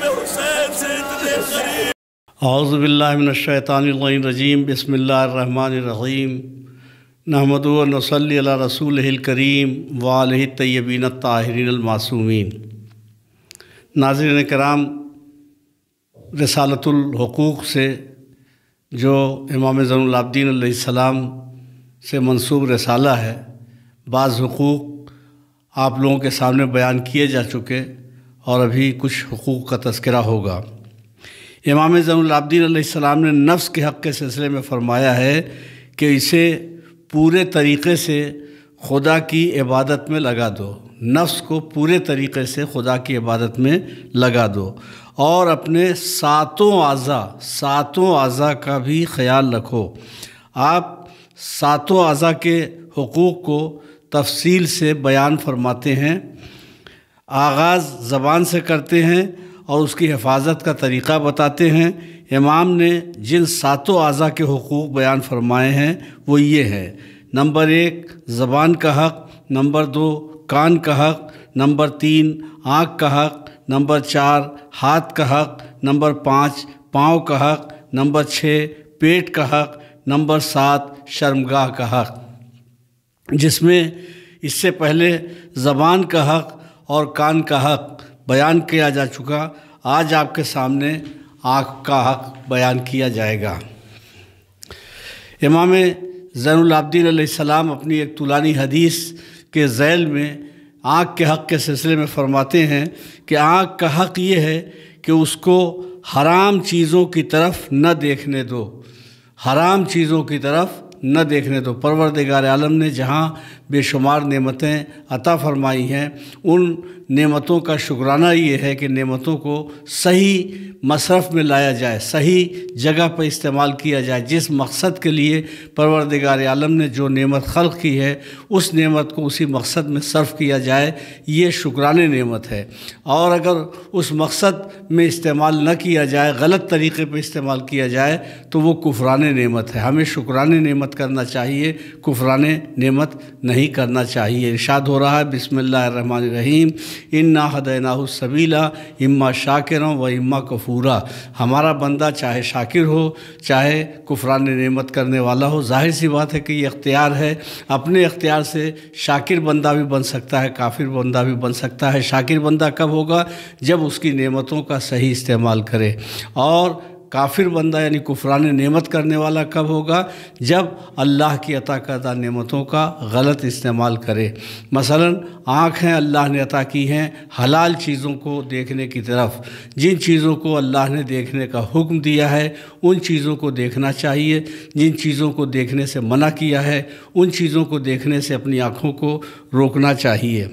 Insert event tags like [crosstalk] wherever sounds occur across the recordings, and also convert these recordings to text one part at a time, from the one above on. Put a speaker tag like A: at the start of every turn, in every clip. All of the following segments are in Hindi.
A: जनाब बसमीम नहमद रसूल करीम वाल तयबीन ताहरीनमासूमीन नाजर कराम रसालतलूक़ से जो इमाम ज़ैनदीन सलाम से मनसूब रसाला है बाज़ हकूक़ आप लोगों के सामने बयान किए जा चुके और अभी कुछ हकूक़ का तस्करा होगा इमाम ज़ैनलाब्दीन सलाम ने नफ्स के हक़ के सिलसिले में फ़रमाया है कि इसे पूरे तरीक़े से खुदा की इबादत में लगा दो नफ्स को पूरे तरीक़े से खुदा की इबादत में लगा दो और अपने सातों अज़ा सातों अज़ा का भी ख्याल रखो आप सातों अज़ा के हकूक़ को तफसील से बयान फरमाते हैं आगाज़ ज़बान से करते हैं और उसकी हिफाजत का तरीक़ा बताते हैं इमाम ने जिन सातों अज़ा के हकूक़ बयान फरमाए हैं वो ये हैं नंबर एक ज़बान का हक़ नंबर दो कान का हक़ नंबर तीन आँख का हक़ नंबर चार हाथ का हक़ नंबर पाँच पाँव का हक़ नंबर छः पेट का हक़ नंबर सात शर्मगाह का हक़ जिसमें इससे पहले ज़बान का हक़ और कान का हक बयान किया जा चुका आज आपके सामने आँख का हक बयान किया जाएगा इमाम ज़ैनलाब्दीन सलाम अपनी एक तुलानी हदीस के जैल में आँख के हक़ के सिलसिले में फ़रमाते हैं कि आँख का हक़ ये है कि उसको हराम चीज़ों की तरफ न देखने दो हराम चीज़ों की तरफ न देखने दो परवरदिगार आलम ने जहाँ बेशुमार नेमतें अता फरमाई हैं उन नेमतों का शुक्राना ये है कि नेमतों को सही मसरफ़ में लाया जाए सही जगह पर इस्तेमाल किया जाए जिस मकसद के लिए परवरदिगार आलम ने जो नेमत खल्क़ की है उस नेमत को उसी मकसद में सर्फ़ किया जाए ये शुक्रान नेमत है और अगर उस मकसद में इस्तेमाल न किया जाए गलत तरीके पर इस्तेमाल किया जाए तो वो कुफरान नेमत है हमें शुक्रान नेमत करना चाहिए कुफरान नेमत नहीं नहीं करना चाहिए इर्शाद हो रहा है बिसमीम इन ना सबीला इम्मा शाकिर व इम्मा कफूरा हमारा बंदा चाहे शाकिर हो चाहे कुफरान नमत करने वाला हो जाहिर सी बात है कि ये अख्तियार है अपने अख्तियार से शाकिर बंदा भी बन सकता है काफिर बंदा भी बन सकता है शाकिर बंदा कब होगा जब उसकी नियमतों का सही इस्तेमाल करे और काफिर बंदा यानी कुफरान नेमत करने वाला कब होगा जब अल्लाह की अता करदा नेमतों का गलत इस्तेमाल करे मसलन आँखें अल्लाह ने अता की हैं हलाल चीज़ों को देखने की तरफ जिन चीज़ों को अल्लाह ने देखने का हुक्म दिया है उन चीज़ों को देखना चाहिए जिन चीज़ों को देखने से मना किया है उन चीज़ों को देखने से अपनी आँखों को रोकना चाहिए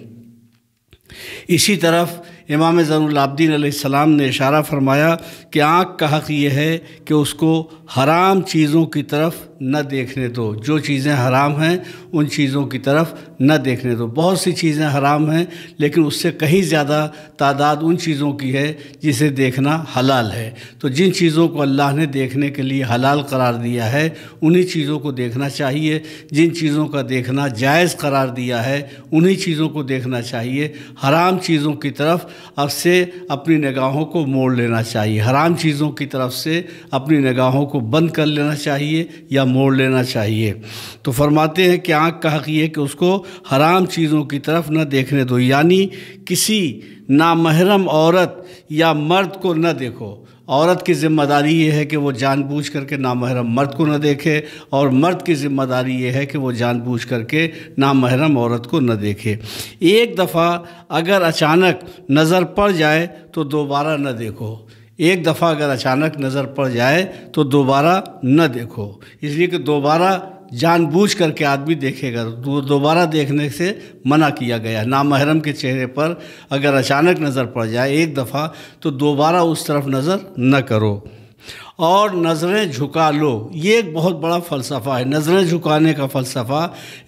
A: इसी तरफ इमाम ज़रूलाब्दीन सलाम ने इशारा फरमाया कि आँख का हक़ ये है कि उसको हराम चीज़ों की तरफ न देखने दो जो चीज़ें हराम हैं उन चीज़ों की तरफ न देखने दो बहुत सी चीज़ें हराम हैं लेकिन उससे कहीं ज़्यादा तादाद उन चीज़ों की है जिसे देखना हलाल है तो जिन चीज़ों को अल्लाह ने देखने के लिए हलाल करार दिया है उन्हीं चीज़ों को देखना चाहिए जिन चीज़ों का देखना जायज़ करार दिया है उन्हीं चीज़ों को देखना चाहिए हराम चीज़ों की तरफ अब से अपनी निगाहों को मोड़ लेना चाहिए हराम चीज़ों की तरफ से अपनी निगाहों को बंद कर लेना चाहिए या मोड़ लेना चाहिए तो फरमाते हैं कि आँख का हक ये कि उसको हराम चीज़ों की तरफ न देखने दो यानी किसी नामहरम औरत या मर्द को न देखो औरत की ज़िम्मेदारी ये है कि वो जानबूझ करके नामहरम मर्द को न देखे और मर्द की ज़िम्मेदारी ये है कि वो जानबूझ करके नामहरम औरत को न देखे एक दफ़ा अगर अचानक नज़र पड़ जाए तो दोबारा न देखो एक दफ़ा अगर अचानक नज़र पड़ जाए तो दोबारा न देखो इसलिए कि दोबारा जानबूझ करके आदमी देखेगा तो दोबारा देखने से मना किया गया महरम के चेहरे पर अगर अचानक नज़र पड़ जाए एक दफ़ा तो दोबारा उस तरफ नज़र न करो और नज़रें झुका लो ये एक बहुत बड़ा फ़लसफ़ा है नज़रें झुकाने का फ़लसफ़ा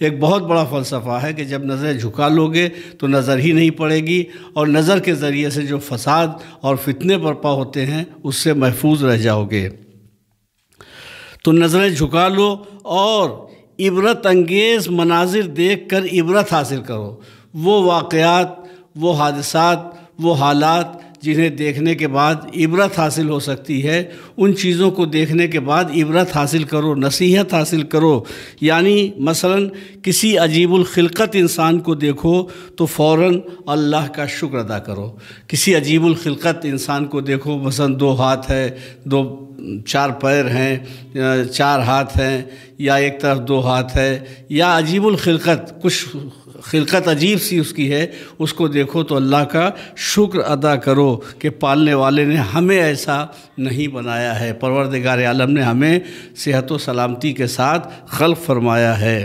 A: एक बहुत बड़ा फ़लसफ़ा है कि जब नज़रें झुका लोगे तो नज़र ही नहीं पड़ेगी और नज़र के ज़रिए से जो फसाद और फितने बरपा होते हैं उससे महफूज रह जाओगे तो नज़रें झुका लो और इबरत अंगेज़ मनाजिर देख कर इबरत हासिल करो वो वाक़ात वो हादसा वो हालात जिन्हें देखने के बाद इबरत हासिल हो सकती है उन चीज़ों को देखने के बाद इबरत हासिल करो नसीहत हासिल करो यानी मसलन किसी अजीबुल खिलकत इंसान को देखो तो फ़ौर अल्लाह का शुक्र अदा करो किसी अजीबुल खिलकत इंसान को देखो मसलन दो हाथ है दो चार पैर हैं चार हाथ हैं या एक तरफ दो हाथ है या अजीबुल खिलकत कुछ खिलकत अजीब सी उसकी है उसको देखो तो अल्लाह का शुक्र अदा करो कि पालने वाले ने हमें ऐसा नहीं बनाया है परवरदगार आलम ने हमें सेहत व सलामती के साथ खल्फ फरमाया है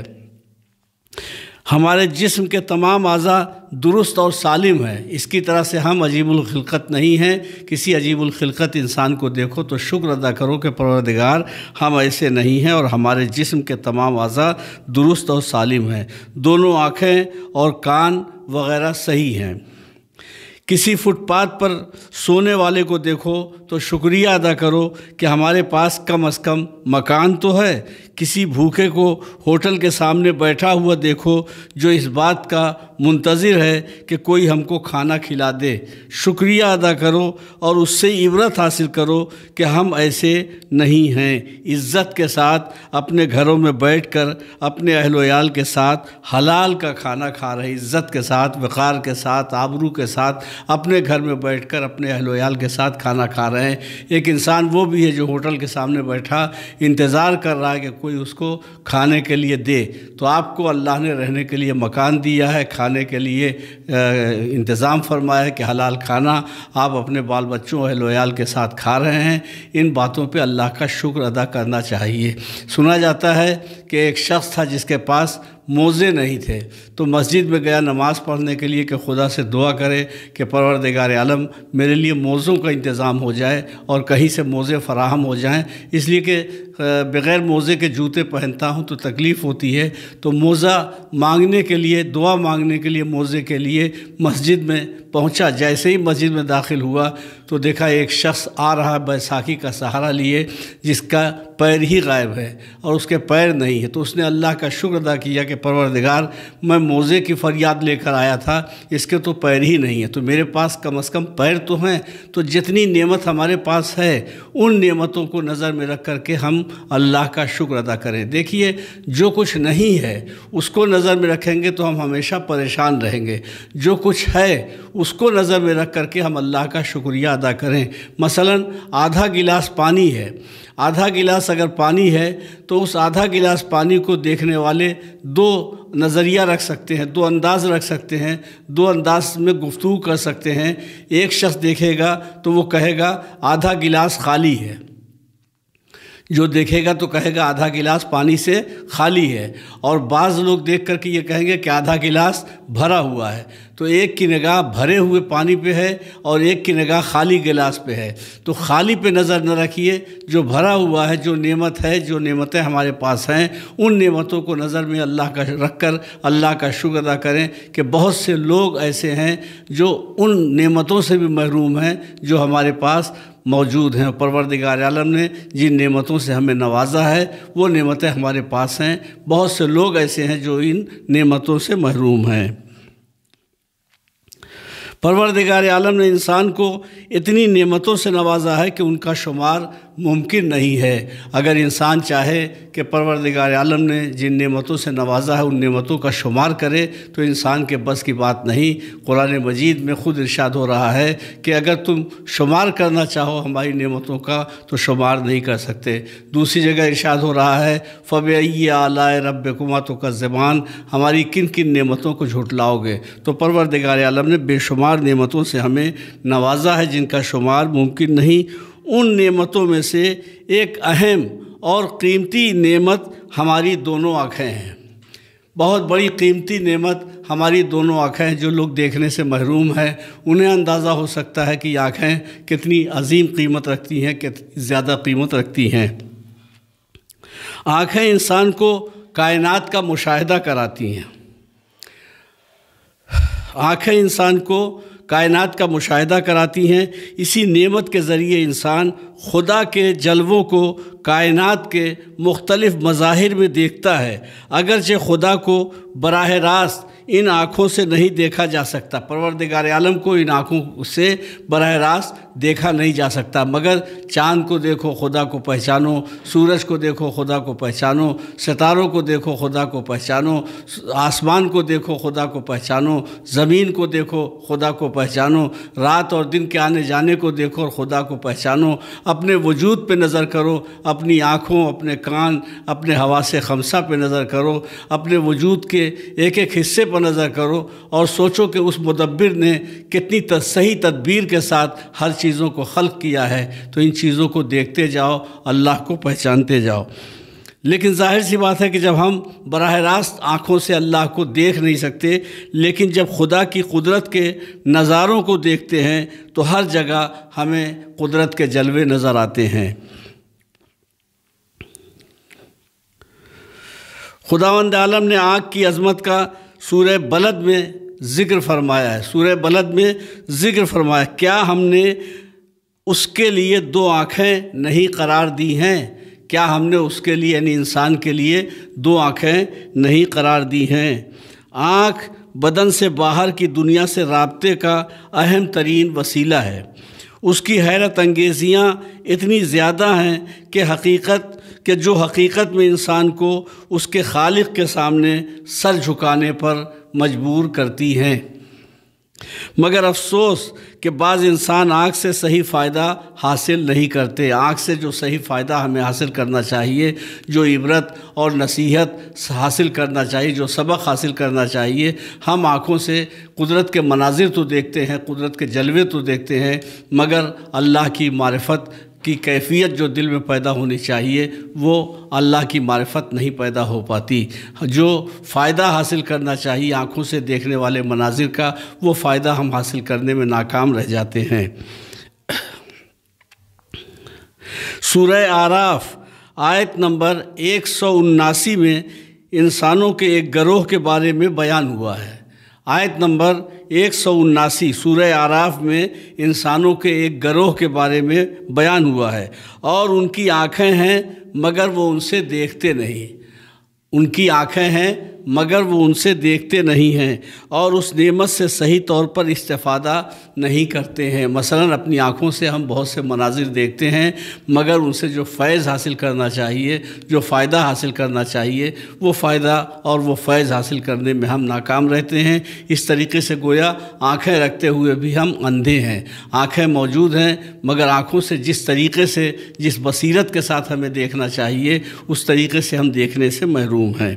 A: हमारे जिस्म के तमाम अज़ा दुरुस्त और सालिम है इसकी तरह से हम अजीबुलखलकत नहीं हैं किसी अजीबुलखलकत इंसान को देखो तो शुक्र अदा करो कि परवरदिगार हम ऐसे नहीं हैं और हमारे जिस्म के तमाम अज़ा दुरुस्त और सालिम हैं दोनों आँखें और कान वगैरह सही हैं किसी फुटपाथ पर सोने वाले को देखो तो शुक्रिया अदा करो कि हमारे पास कम अज़ कम मकान तो है किसी भूखे को होटल के सामने बैठा हुआ देखो जो इस बात का मुंतज़िर है कि कोई हमको खाना खिला दे शुक्रिया अदा करो और उससे इबरत हासिल करो कि हम ऐसे नहीं हैं इज़्ज़त के साथ अपने घरों में बैठ कर अपने अहलोयाल के साथ हलाल का खाना खा रहे इज़्ज़त के साथ वक़ार के साथ आबरू के साथ अपने घर में बैठकर अपने अहलोयाल के साथ खाना खा रहे हैं एक इंसान वो भी है जो होटल के सामने बैठा इंतज़ार कर रहा है कि कोई उसको खाने के लिए दे तो आपको अल्लाह ने रहने के लिए मकान दिया है खाने के लिए इंतज़ाम फरमाया है कि हलाल खाना आप अपने बाल बच्चों अहलोयाल के साथ खा रहे हैं इन बातों पर अल्लाह का शुक्र अदा करना चाहिए सुना जाता है कि एक शख्स था जिसके पास मोज़े नहीं थे तो मस्जिद में गया नमाज़ पढ़ने के लिए कि खुदा से दुआ करे कि परवरदगार आलम मेरे लिए मोज़ों का इंतज़ाम हो जाए और कहीं से मोज़े फ़राहम हो जाएँ इसलिए कि बग़ैर मोज़े के जूते पहनता हूँ तो तकलीफ़ होती है तो मोज़ा मांगने के लिए दुआ मांगने के लिए मोज़े के लिए मस्जिद में पहुँचा जैसे ही मस्जिद में दाखिल हुआ तो देखा एक शख्स आ रहा बैसाखी का सहारा लिए जिसका पैर ही गायब है और उसके पैर नहीं है तो उसने अल्लाह का शुक्र अदा किया कि परवरदिगार मैं मोज़े की फ़रियाद लेकर आया था इसके तो पैर ही नहीं है तो मेरे पास कम अज़ कम पैर तो हैं तो जितनी नेमत हमारे पास है उन नेमतों को नज़र में रख कर के हम अल्लाह का शुक्र अदा करें देखिए जो कुछ नहीं है उसको नज़र में रखेंगे तो हम हमेशा परेशान रहेंगे जो कुछ है उसको नज़र में रख कर के हम अल्लाह का शुक्रिया अदा करें मसला आधा गिलास पानी है आधा गिलास गिलास अगर पानी है तो उस आधा गिलास पानी को देखने वाले दो नज़रिया रख सकते हैं दो अंदाज़ रख सकते हैं दो अंदाज में गुफ्तु कर सकते हैं एक शख्स देखेगा तो वो कहेगा आधा गिलास खाली है जो देखेगा तो कहेगा आधा गिलास पानी से खाली है और बाज़ लोग देख कर के ये कहेंगे कि आधा गिलास भरा हुआ है तो एक की निगाह भरे हुए पानी पे है और एक की निगाह खाली गिलास पे है तो खाली पे नज़र न रखिए जो भरा हुआ है जो नेमत है जो नेमतें हमारे पास हैं उन नेमतों को नज़र में अल्लाह का रख कर अल्लाह का शुक्र अदा करें कि बहुत से लोग ऐसे हैं जो उन नेमतों से भी महरूम हैं जो हमारे पास मौजूद हैं परवरदिगार आलम ने जिन नेमतों से हमें नवाजा है वो नेमतें हमारे पास हैं बहुत से लोग ऐसे हैं जो इन नेमतों से महरूम हैं परवरदिगार आलम ने इंसान को इतनी नेमतों से नवाजा है कि उनका शुमार मुमकिन नहीं है अगर इंसान चाहे कि परवरदिगार आलम ने जिन नेमतों से नवाजा है उन नेमतों का शुमार करे तो इंसान के बस की बात नहीं कुरान मजीद में ख़ुद इर्शाद हो रहा है कि अगर तुम शुमार करना चाहो हमारी नेमतों का तो शुमार नहीं कर सकते दूसरी जगह इर्शाद हो रहा है फ़ब आलाए रब कुमातों का ज़बान हमारी किन किन नेमतों को झुटलाओगे तो परवरदिगार आलम ने बेशुमार नेमतों से हमें नवाजा है जिनका शुमार मुमकिन नहीं उन नेमतों में से एक अहम और कीमती नेमत हमारी दोनों आँखें हैं बहुत बड़ी कीमती नेमत हमारी दोनों आँखें हैं जो लोग देखने से महरूम हैं उन्हें अंदाज़ा हो सकता है कि आँखें कितनी अजीम कीमत रखती हैं कितनी ज़्यादा कीमत रखती हैं आँखें इंसान को कायनात का मुशाहिदा कराती हैं आँखें इंसान को कायनात का मुशाह कराती हैं इसी नेमत के ज़रिए इंसान खुदा के जलवों को कायनात के मुख्तलिफ़ मज़ाहिर में देखता है अगरचे खुदा को बरह रास्त इन आँखों से नहीं देखा जा सकता परवरदिगार आलम को इन आँखों से बरह रास्त देखा नहीं जा सकता मगर चाँद को देखो खुदा को पहचानो सूरज को देखो खुदा को पहचानो सितारों को देखो खुदा को पहचानो आसमान को देखो खुदा को पहचानो ज़मीन को देखो खुदा को पहचानो रात और दिन के आने जाने को देखो और खुदा को पहचानो अपने वजूद पे नज़र करो अपनी आँखों अपने कान अपने हवा से खमसा पे नज़र करो अपने वजूद के एक एक हिस्से पर नज़र करो और सोचो कि उस मुदब्बिर ने कितनी सही तदबीर के साथ हर चीज़ों को हल किया है तो इन चीज़ों को देखते जाओ अल्लाह को पहचानते जाओ लेकिन जाहिर सी बात है कि जब हम बरह रास्त आँखों से अल्लाह को देख नहीं सकते लेकिन जब खुदा की कुदरत के नज़ारों को देखते हैं तो हर जगह हमें कुदरत के जलवे नज़र आते हैं खुदावंद आलम ने आँख की अजमत का सूर बलद में ज़िक्र फरमाया है सूर बलद में ज़िक्र फरमाया क्या हमने उसके लिए दो आँखें नहीं करार दी हैं क्या हमने उसके लिए यानी इंसान के लिए दो आँखें नहीं करार दी हैं आँख बदन से बाहर की दुनिया से रबते का अहम तरीन वसीला है उसकी हैरत अंगेजियाँ इतनी ज़्यादा हैं कि हकीकत के जो हकीकत में इंसान को उसके खालिक के सामने सर झुकाने पर मजबूर करती हैं मगर अफसोस कि बाज़ इंसान आँख से सही फ़ायदा हासिल नहीं करते आँख से जो सही फ़ायदा हमें हासिल करना चाहिए जो इबरत और नसीहत हासिल करना चाहिए जो सबक हासिल करना चाहिए हम आँखों से कुदरत के मनाजिर तो देखते हैं कुदरत के जलवे तो देखते हैं मगर अल्लाह की मारफत की कैफियत जो दिल में पैदा होनी चाहिए वो अल्लाह की मार्फत नहीं पैदा हो पाती जो फ़ायदा हासिल करना चाहिए आँखों से देखने वाले मनाजिर का वो फ़ायदा हम हासिल करने में नाकाम रह जाते हैं सूरह आराफ आयत नंबर एक में इंसानों के एक गरोह के बारे में बयान हुआ है आयत नंबर एक सौ उन्नासी सूर्य आराफ में इंसानों के एक गरोह के बारे में बयान हुआ है और उनकी आँखें हैं मगर वो उनसे देखते नहीं उनकी आँखें हैं मगर वो उनसे देखते नहीं हैं और उस नेमत से सही तौर पर इस्तेफादा नहीं करते हैं मसलन अपनी आँखों से हम बहुत से मनाजिर देखते हैं मगर उनसे जो फ़ैज़ हासिल करना चाहिए जो फ़ायदा हासिल करना चाहिए वो फ़ायदा और वो फ़ैज़ हासिल करने में हम नाकाम रहते हैं इस तरीके से गोया आँखें रखते हुए भी हम अंधे हैं आँखें मौजूद हैं मगर आँखों से जिस तरीके से जिस बसीरत के साथ हमें देखना चाहिए उस तरीके से हम देखने से महरूम हैं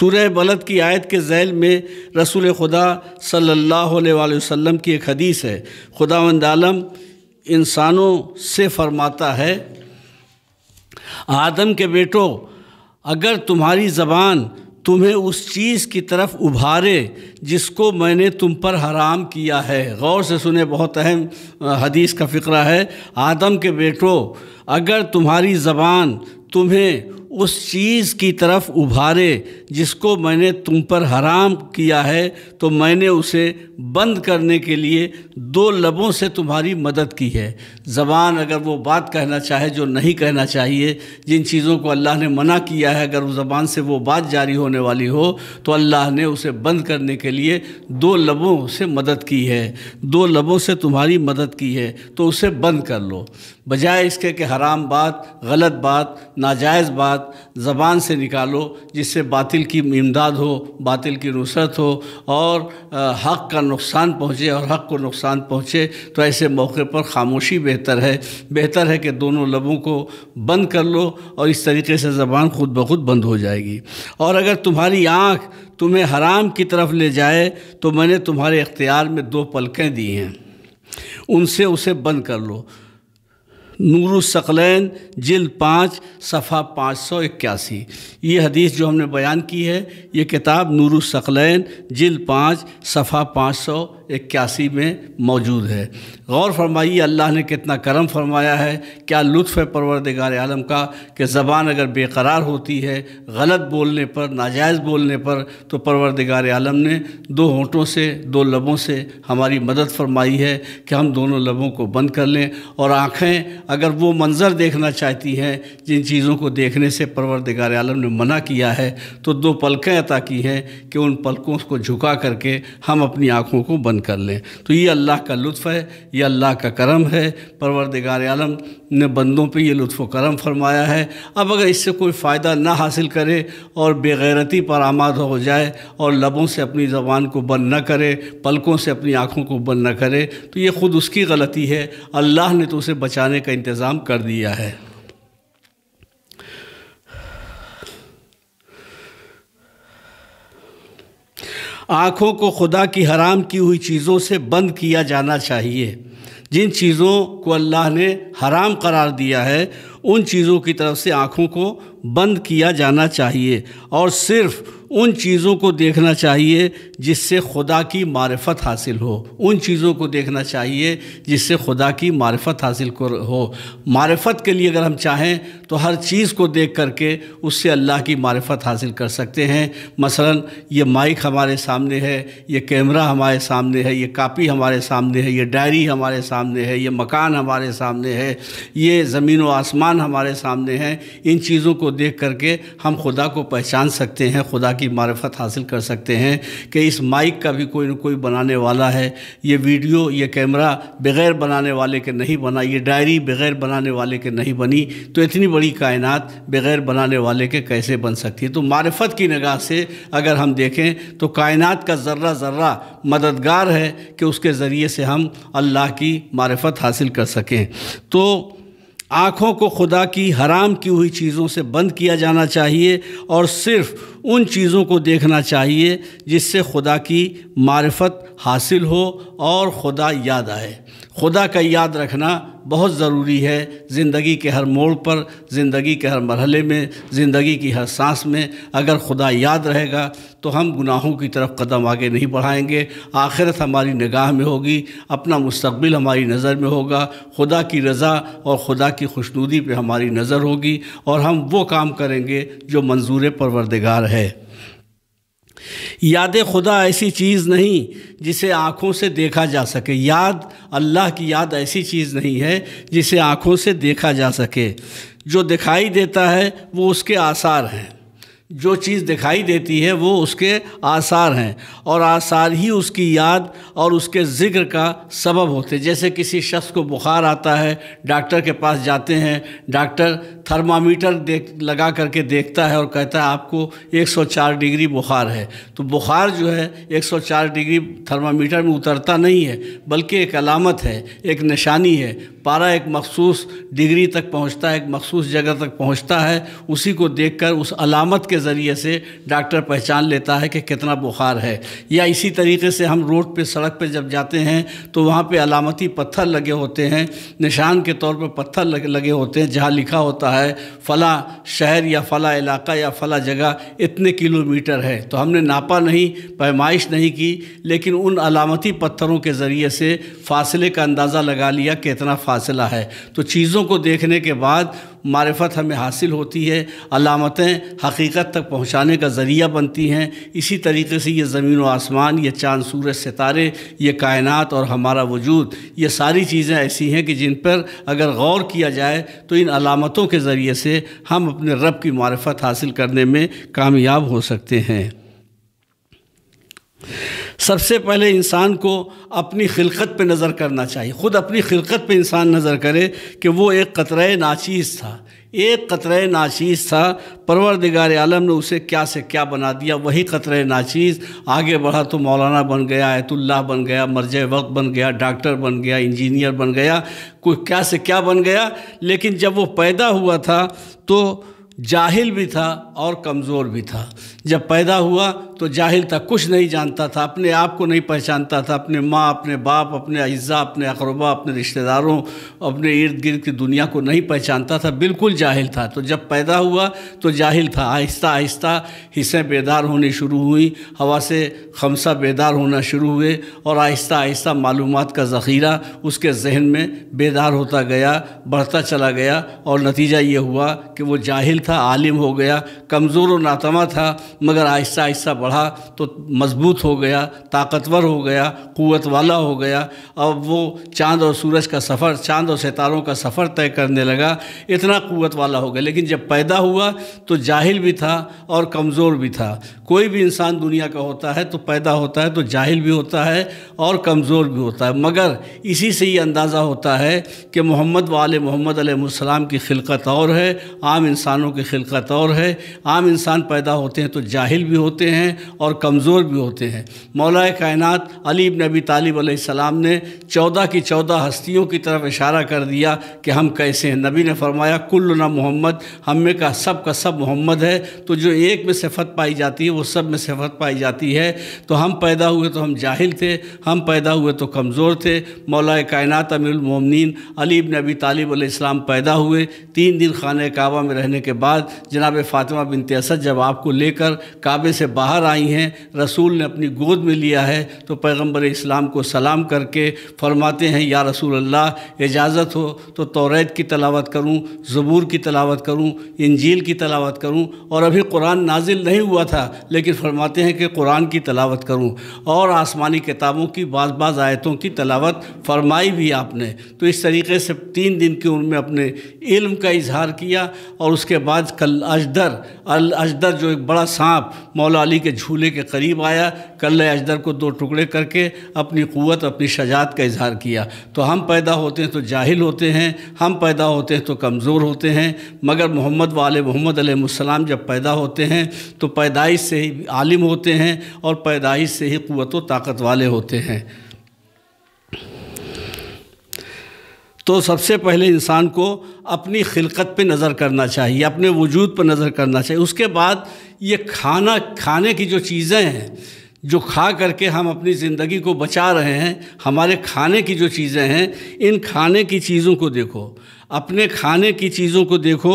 A: सूर्य दलत की आयत के जैल में रसूल खुदा सल्लल्लाहु अलैहि वसल्लम की एक हदीस है खुदा आलम इंसानों से फरमाता है आदम के बेटो अगर तुम्हारी ज़बान तुम्हें उस चीज़ की तरफ उभारे जिसको मैंने तुम पर हराम किया है गौर से सुने बहुत अहम हदीस का फ़िक्रा है आदम के बेटो अगर तुम्हारी ज़बान तुम्हें उस चीज़ की तरफ उभारे जिसको मैंने तुम पर हराम किया है तो मैंने उसे बंद करने के लिए दो लबों से तुम्हारी मदद की है ज़बान अगर वो बात कहना चाहे जो नहीं कहना चाहिए जिन चीज़ों को अल्लाह ने मना किया है अगर उस ज़बान से वो बात जारी होने वाली हो तो अल्लाह ने उसे बंद करने के लिए दो लबों से मदद की है दो लबों से तुम्हारी मदद की है तो उसे बंद कर लो बजाय इसके कि हराम बात गलत बात नाजायज़ बात बात ज़बान से निकालो जिससे बातिल की इमदाद हो बातिल की नुसरत हो और हक़ का नुकसान पहुँचे और हक़ को नुकसान पहुँचे तो ऐसे मौके पर खामोशी बेहतर है बेहतर है कि दोनों लबों को बंद कर लो और इस तरीके से ज़बान खुद ब खुद बंद हो जाएगी और अगर तुम्हारी आँख तुम्हें हराम की तरफ ले जाए तो मैंने तुम्हारे इख्तियार में दो पलकें दी हैं उनसे उसे बंद कर लो नूरसकलैन जिल पाँच सफ़ा पाँच सौ इक्यासी ये हदीस जो हमने बयान की है ये किताब नूरसकलैन जिल पाँच सफ़ा पाँच सौ इक्यासी में मौजूद है गौर फरमाइए अल्लाह ने कितना करम फरमाया है क्या लुत्फ़ है परवरदगार आलम का कि ज़बान अगर बेकरार होती है गलत बोलने पर नाजायज़ बोलने पर तो परवरदगार आलम ने दो होंठों से दो लबों से हमारी मदद फरमाई है कि हम दोनों लबों को बंद कर लें और आँखें अगर वो मंज़र देखना चाहती हैं जिन चीज़ों को देखने से परवरदिगार आलम ने मना किया है तो दो पलकें अता की हैं कि उन पलकों को झुका करके हम अपनी आँखों को बंद कर लें तो ये अल्लाह का लुत्फ़ है ये अल्लाह का करम है परवरदिगार आलम ने बंदों पर यह लुफ़ करम फरमाया है अब अगर इससे कोई फ़ायदा ना हासिल करे और बेगैरती पर आमाद हो जाए और लबों से अपनी ज़बान को बंद न करे पलकों से अपनी आँखों को बंद न करे तो ये ख़ुद उसकी गलती है अल्लाह ने तो उसे बचाने का इंतज़ाम कर दिया है आँखों को खुदा की हराम की हुई चीज़ों से बंद किया जाना चाहिए जिन चीज़ों को अल्लाह ने हराम करार दिया है उन चीज़ों की तरफ से आँखों को बंद किया जाना चाहिए और सिर्फ़ उन चीज़ों को देखना चाहिए जिससे खुदा की मारफत हासिल हो उन चीज़ों को देखना चाहिए जिससे खुदा की मारफत हासिल हो मारफत के लिए अगर हम चाहें तो हर चीज़ को देख करके उससे अल्लाह की मारफत हासिल कर सकते हैं मसलन ये माइक हमारे सामने है ये कैमरा हमारे सामने है ये कापी हमारे सामने है ये डायरी हमारे सामने है ये मकान हमारे सामने है ये ज़मीन व आसमान हमारे सामने है इन चीज़ों को देख करके हम खुदा को पहचान सकते हैं खुदा की मारफत हासिल कर सकते हैं कि इस माइक का भी कोई ना कोई बनाने वाला है ये वीडियो ये कैमरा बगैर बनाने वाले के नहीं बना ये डायरी बगैर बनाने वाले के नहीं बनी तो इतनी बड़ी कायनात बग़ैर बनाने वाले के कैसे बन सकती है तो मारफत की नगाह से अगर हम देखें तो कायनात का ज़र्रा ज़र्रा मददगार है कि उसके ज़रिए से हम अल्लाह की मारफत हासिल कर सकें तो आँखों को खुदा की हराम की हुई चीज़ों से बंद किया जाना चाहिए और सिर्फ उन चीज़ों को देखना चाहिए जिससे खुदा की मारफत हासिल हो और खुदा याद आए खुदा का याद रखना बहुत ज़रूरी है ज़िंदगी के हर मोड़ पर ज़िंदगी के हर मरहले में ज़िंदगी की हर सांस में अगर खुदा याद रहेगा तो हम गुनाहों की तरफ कदम आगे नहीं बढ़ाएंगे आखिरत हमारी निगाह में होगी अपना मुस्तबिल हमारी नज़र में होगा खुदा की रज़ा और खुदा की खुशनूदी पे हमारी नज़र होगी और हम वो काम करेंगे जो मंजूर परवरदिगार है याद खुदा ऐसी चीज़ नहीं जिसे आँखों से देखा जा सके याद अल्लाह की याद ऐसी चीज़ नहीं है जिसे आँखों से देखा जा सके जो दिखाई देता है वो उसके आसार हैं जो चीज़ दिखाई देती है वो उसके आसार हैं और आसार ही उसकी याद और उसके ज़िक्र का सबब होते जैसे किसी शख्स को बुखार आता है डॉक्टर के पास जाते हैं डॉक्टर थर्मामीटर देख लगा करके देखता है और कहता है आपको 104 डिग्री बुखार है तो बुखार जो है 104 डिग्री थर्मामीटर में उतरता नहीं है बल्कि एक अलामत है एक निशानी है पारा एक मखसूस डिग्री तक पहुंचता है एक मखसूस जगह तक पहुंचता है उसी को देखकर उस अलामत के ज़रिए से डॉक्टर पहचान लेता है कि कितना बुखार है या इसी तरीके से हम रोड पर सड़क पर जब जाते हैं तो वहाँ पर अलामती पत्थर लगे होते हैं निशान के तौर पर पत्थर लगे होते हैं जहाँ लिखा होता है है फ़ला शहर या फ़ला इलाका या फ़ला जगह इतने किलोमीटर है तो हमने नापा नहीं पैमाइश नहीं की लेकिन उन अलामती पत्थरों के ज़रिए से फासले का अंदाज़ा लगा लिया कितना फ़ासला है तो चीज़ों को देखने के बाद मारफत हमें हासिल होती है अलामतें हकीकत तक पहुँचाने का ज़रिया बनती हैं इसी तरीके से ये ज़मीन व आसमान ये चाँद सूरज सितारे ये कायनात और हमारा वजूद ये सारी चीज़ें ऐसी हैं कि जिन पर अगर गौर किया जाए तो इन अलामतों के ज़रिए से हम अपने रब की मारफत हासिल करने में कामयाब हो सकते हैं सबसे पहले इंसान को अपनी खिलकत पे नज़र करना चाहिए ख़ुद अपनी खिलकत पे इंसान नज़र करे कि वो एक कतरे नाचीज़ था एक कतरे नाचीज़ था परवरदिगार आलम ने उसे क्या से क्या बना दिया वही कतरे नाचीज़ आगे बढ़ा तो मौलाना बन गया ऐतुल्ला बन गया मर्ज वक्त बन गया डॉक्टर बन गया इंजीनियर बन गया कोई क्या से क्या बन गया लेकिन जब वो पैदा हुआ था तो जाहिल भी था और कमज़ोर भी था जब पैदा हुआ तो जाहिल था कुछ नहीं जानता था अपने आप को नहीं पहचानता था अपने माँ अपने बाप अपने अज्जा अपने अकरबा अपने रिश्तेदारों अपने इर्द गिर्द की दुनिया को नहीं पहचानता था बिल्कुल जाहिल था तो जब पैदा हुआ तो जाहिल था आहिस्ता आहिस्ता हिस्से बेदार होनी शुरू हुई हवा से खमसा बेदार होना शुरू हुए और आहिस्ता आहिस्ता मालूम का ज़ख़ीरा उसके जहन में बेदार होता गया बढ़ता चला गया और नतीजा ये हुआ कि वो जाहिल था आलिम हो गया कमज़ोर और नातमा था मगर आहिस्ता आहिस्ता बढ़ा तो मजबूत हो गया ताकतवर हो गया क़वत वाला हो गया अब वो चांद और सूरज का सफ़र चांद और सितारों का सफ़र तय करने लगा इतना क़वत वाला हो गया लेकिन जब पैदा हुआ तो जाहिल भी था और कमज़ोर भी था कोई भी इंसान दुनिया का होता है तो पैदा होता है तो जाहिल भी होता है और कमज़ोर भी होता है मगर इसी से ये अंदाज़ा होता है कि मोहम्मद वाले मोहम्मद आसमाम की खिलकत और है आम इंसानों की खिलकत और है आम इंसान पैदा होते हैं तो जाहिल भी होते हैं और कमज़ोर भी होते हैं मौलाए कायनत अलीब नबी तालिब ने चौदह की चौदह हस्तियों की तरफ इशारा कर दिया कि हम कैसे हैं नबी ने फरमाया ना मोहम्मद हम में का सब का सब मोहम्मद है तो जो एक में सिफत पाई जाती है वो सब में सिफत पाई जाती है तो हम पैदा हुए तो हम जाहिल थे हम पैदा हुए तो कमज़ोर थे मौलाए कायनत अमीरमिन अली इबन नबी तालिब इस्लाम पैदा हुए तीन दिन खाना काबा में रहने के बाद बाद जनाब फ़ातिमा बिन तसद जब आपको लेकर काबे से बाहर आई हैं रसूल ने अपनी गोद में लिया है तो पैगम्बर इस्लाम को सलाम करके फरमाते हैं या रसूल अल्लाह इजाज़त हो तो तोरेत की तलावत करूँ ज़बूर की तलावत करूँ इंजील की तलावत करूँ और अभी कुरान नाजिल नहीं हुआ था लेकिन फरमाते हैं कि कुरान की तलावत करूँ और आसमानी किताबों की बाज़ बाज़ आयतों की तलावत फरमाई भी आपने तो इस तरीके से तीन दिन की उनमें अपने इल्म का इजहार किया और उसके बाद कल अजदर अल अजदर जो एक बड़ा सांप मौला अली के झूले के करीब आया कल अजदर को दो टुकड़े करके अपनी क़वत अपनी शजात का इजहार किया तो हम पैदा होते हैं तो जाहिल होते हैं हम पैदा होते हैं तो कमज़ोर होते हैं मगर मोहम्मद वाल मोहम्मद अलैहिस्सलाम जब पैदा होते हैं तो पैदाइश से ही आलिम होते हैं और पैदाइश से ही क़वत व ताकत वाले होते हैं तो सबसे पहले इंसान को अपनी खिलकत पे नज़र करना चाहिए अपने वजूद पर नज़र करना चाहिए उसके बाद ये खाना खाने की जो चीज़ें हैं जो खा करके हम अपनी ज़िंदगी को बचा रहे हैं हमारे खाने की जो चीज़ें हैं इन खाने की चीज़ों को देखो अपने खाने की चीज़ों को देखो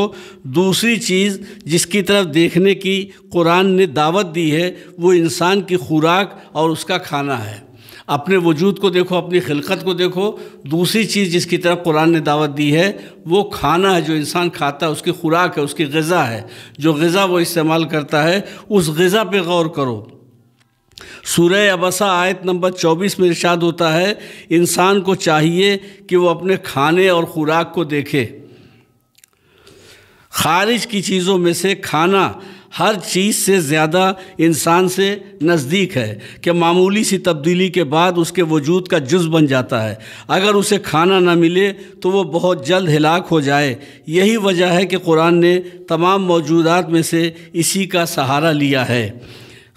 A: दूसरी चीज़ जिसकी तरफ देखने की कुरान ने दावत दी है वो इंसान की खुराक और उसका खाना है अपने वजूद को देखो अपनी खिलकत को देखो दूसरी चीज़ जिसकी तरफ कुरान ने दावत दी है वो खाना है जो इंसान खाता है उसकी खुराक है उसकी गज़ा है जो गज़ा वो इस्तेमाल करता है उस गज़ा पर गौर करो सूर्य अबसा आयत नंबर 24 में इर्शाद होता है इंसान को चाहिए कि वो अपने खाने और ख़ुराक को देखे खारिज की चीज़ों में से खाना हर चीज़ से ज़्यादा इंसान से नज़दीक है कि मामूली सी तब्दीली के बाद उसके वजूद का जुज़ बन जाता है अगर उसे खाना ना मिले तो वो बहुत जल्द हिलाक हो जाए यही वजह है कि कुरान ने तमाम मौजूदात में से इसी का सहारा लिया है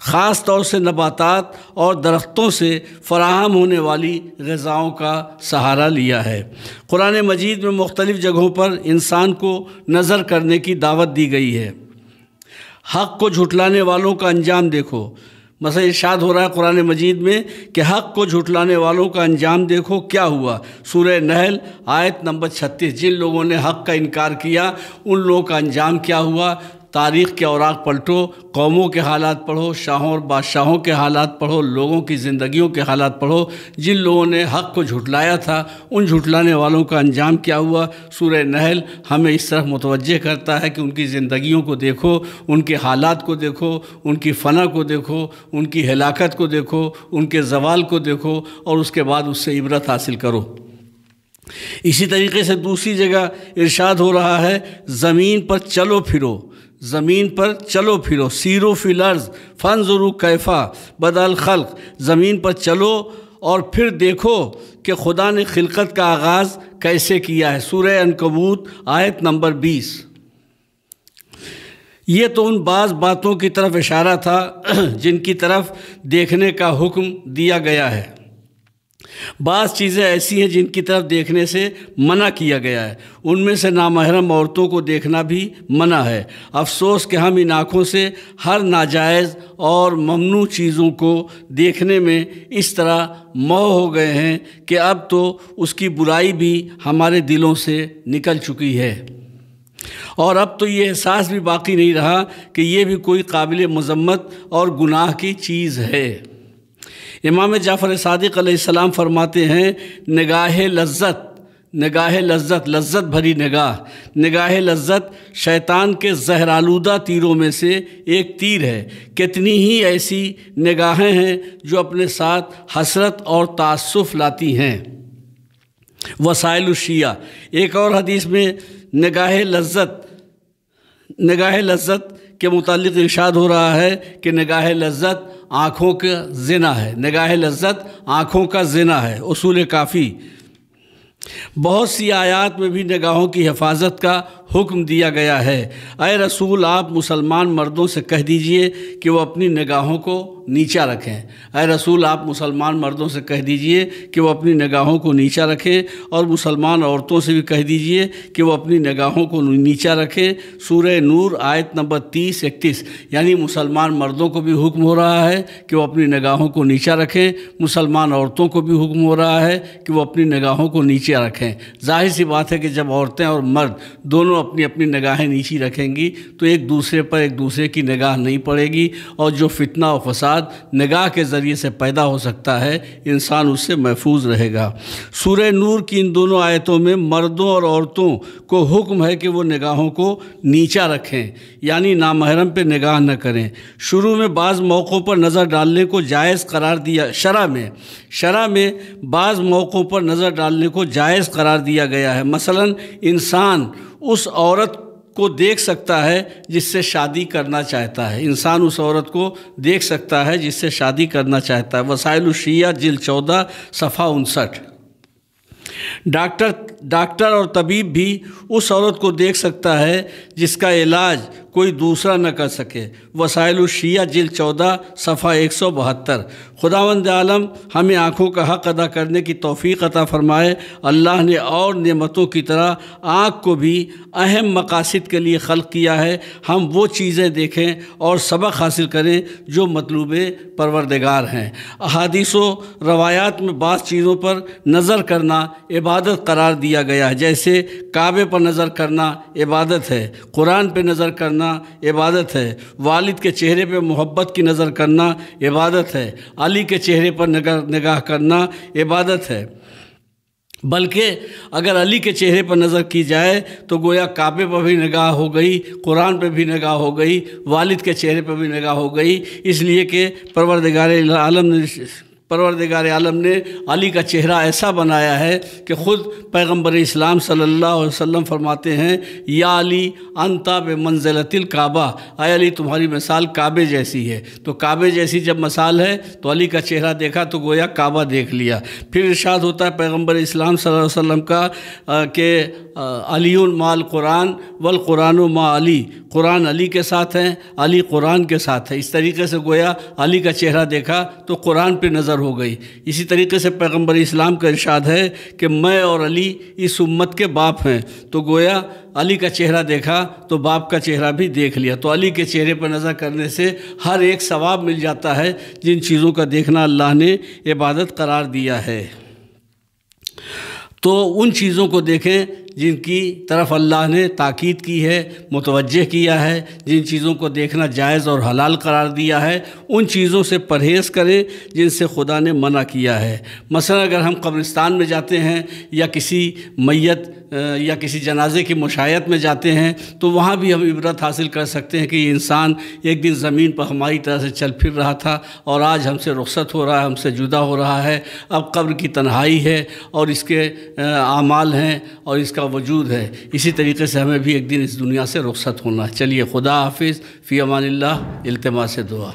A: ख़ास तौर से नबातात और दरख्तों से फराहम होने वाली गज़ाओं का सहारा लिया है कुरान मजीद में मुख्तलिफ़ जगहों पर इंसान को नज़र करने की दावत दी गई है हक को झुठलाने वालों का अंजाम देखो मसा इर्शाद हो रहा है कुरान मजीद में कि हक को झुठलाने वालों का अंजाम देखो क्या हुआ सूर नहल आयत नंबर छत्तीस जिन लोगों ने हक का इनकार किया उन लोगों का अंजाम क्या हुआ तारीख़ के औरक पलटो कौमों के हालात पढ़ो शाहों और बादशाहों के हालात पढ़ो लोगों की ज़िंदगियों के हालात पढ़ो जिन लोगों ने हक़ को झुटलाया था उन झुटलाने वालों का अंजाम क्या हुआ सूर्य नहल हमें इस तरफ मुतवजह करता है कि उनकी ज़िंदगियों को देखो उनके हालात को देखो उनकी फ़ना को देखो उनकी हलाकत को देखो उनके जवाल को देखो और उसके बाद उससे इबरत हासिल करो इसी तरीके से दूसरी जगह इरशाद हो रहा है ज़मीन पर चलो फिरो ज़मीन पर चलो फिरो सीरो फिलर्स फ़न ज़रू कैफ़ा बदल खल्क ज़मीन पर चलो और फिर देखो कि खुदा ने खिलकत का आगाज़ कैसे किया है सूर्य अनकबूत आयत नंबर बीस ये तो उन बाज़ बातों की तरफ इशारा था [clears throat] जिनकी तरफ देखने का हुक्म दिया गया है बास चीज़ें ऐसी हैं जिनकी तरफ देखने से मना किया गया है उनमें से नामहरम औरतों को देखना भी मना है अफसोस के हम इन आँखों से हर नाजायज़ और ममनू चीज़ों को देखने में इस तरह मोह हो गए हैं कि अब तो उसकी बुराई भी हमारे दिलों से निकल चुकी है और अब तो ये एहसास भी बाकी नहीं रहा कि यह भी कोई काबिल मजम्मत और गुनाह की चीज़ है इमाम जाफ़र सदक फरमाते हैं निगाह लज्जत निगाह लज्जत लज्जत भरी निगाह निगाह लज्जत शैतान के जहरालूदा तीरों में से एक तीर है कितनी ही ऐसी निगाहें हैं जो अपने साथ हसरत और तसफ़ लाती हैं वसाइल एक और हदीस में निगाह लज्जत निगाह लज्जत के मुतल इर्शाद हो रहा है कि निगाह लज्जत आँखों का जिना है निगाह लज्जत आँखों का जिना है असूल काफ़ी बहुत सी आयात में भी निगाहों की हिफाजत का हुक्म दिया गया है अय रसूल आप मुसलमान मर्दों से कह दीजिए कि वो अपनी निगाहों को नीचा रखें अय रसूल आप मुसलमान मर्दों से कह दीजिए कि वो अपनी निगाहों को नीचा रखें और मुसलमान औरतों से भी कह दीजिए कि वो अपनी निगाहों को नीचा रखें सूर्य नूर आयत नंबर तीस इकतीस यानी मुसलमान मर्दों को भी हुक्म हो रहा है कि वो अपनी निगाहों को नीचा रखें मुसलमान औरतों को भी हुक्म हो रहा है कि वो अपनी निगाहों को नीचा रखें जाहिर सी बात है कि जब औरतें और मर्द दोनों दोनों अपनी अपनी निगाहें नीची रखेंगी तो एक दूसरे पर एक दूसरे की निगाह नहीं पड़ेगी और जो फितना और फसाद निगाह के ज़रिए से पैदा हो सकता है इंसान उससे महफूज रहेगा सूर नूर की इन दोनों आयतों में मर्दों और औरतों को हुक्म है कि वो निगाहों को नीचा रखें यानी नामहरम पर निगाह न करें शुरू में बाज़ मौक़ों पर नज़र डालने को जायज़ करार दिया शरा में शरा में बाज़ मौक़ों पर नज़र डालने को जायज़ करार दिया गया है मसलन इंसान उस औरत को देख सकता है जिससे शादी करना चाहता है इंसान उस औरत को देख सकता है जिससे शादी करना चाहता है वसाइल शिया जिल चौदह सफ़ा उनसठ डॉक्टर डॉक्टर और तबीब भी उस औरत को देख सकता है जिसका इलाज कोई दूसरा न कर सके वसायल शिया जिल चौदह सफ़ा एक सौ बहत्तर खुदावंद आलम हमें आँखों का हक़ अदा करने की तोफ़ी अता फ़रमाए अल्लाह ने और नमतों की तरह आँख को भी अहम मकासद के लिए खल किया है हम वो चीज़ें देखें और सबक हासिल करें जो मतलूब परवरदगार हैं अहादीसो रवायात में बाज़ चीज़ों पर नज़र करना इबादत करार दिया गया है जैसे काबे पर नज़र करना इबादत है कुरान पर नज़र करना करना इबादत है वालिद के चेहरे पर मोहब्बत की नज़र करना इबादत है अली के चेहरे पर नगर निगाह करना इबादत है बल्कि अगर अली के चेहरे पर नज़र की जाए तो गोया काबे पर भी निगाह हो गई कुरान पर भी निगाह हो गई वालिद के चेहरे पर भी निगाह हो गई इसलिए कि परवरदगार आलम ने परवरदगार आलम ने अली का चेहरा ऐसा बनाया है कि ख़ुद पैगम्बर इस्लाम सल्लल्लाहु अलैहि वसल्लम फरमाते हैं या अली अनता बे मंजिलतिल काबा आय अली तुम्हारी मिसाल काबे जैसी है तो काबे जैसी जब मिसाल है तो अली का चेहरा देखा तो गोया काबा देख लिया फिर इर्शाद होता है पैगम्बर इस्लाम सल्लल्लाहु अलैहि वसल्लम का कि अली माल कुरान वल कुरान मा अली कुरान अली के साथ हैं अली कुरान के साथ है इस तरीके से गोया अली का चेहरा देखा तो कुरान पर नज़र बदतर हो गई इसी तरीके से पैगंबर इस्लाम का इरशाद है कि मैं और अली इस उम्मत के बाप हैं तो गोया अली का चेहरा देखा तो बाप का चेहरा भी देख लिया तो अली के चेहरे पर नज़र करने से हर एक सवाब मिल जाता है जिन चीज़ों का देखना अल्लाह ने इबादत करार दिया है तो उन चीज़ों को देखें जिनकी तरफ अल्लाह ने ताक़द की है मुतवजह किया है जिन चीज़ों को देखना जायज़ और हलाल करार दिया है उन चीज़ों से परहेज़ करें जिनसे खुदा ने मना किया है मसला अगर हम कब्रिस्तान में जाते हैं या किसी मैत या किसी जनाजे की मुशायत में जाते हैं तो वहाँ भी हम इबरत हासिल कर सकते हैं कि इंसान एक दिन ज़मीन पर हमारी तरह से चल फिर रहा था और आज हमसे रुख्सत हो रहा है हमसे जुदा हो रहा है अब कब्र की तन्हाई है और इसके आमाल हैं और इसका वजूद है इसी तरीके से हमें भी एक दिन इस दुनिया से रुखसत होना है चलिए खुदा हाफिज़ फ़ी अमान अल्लाह से दुआ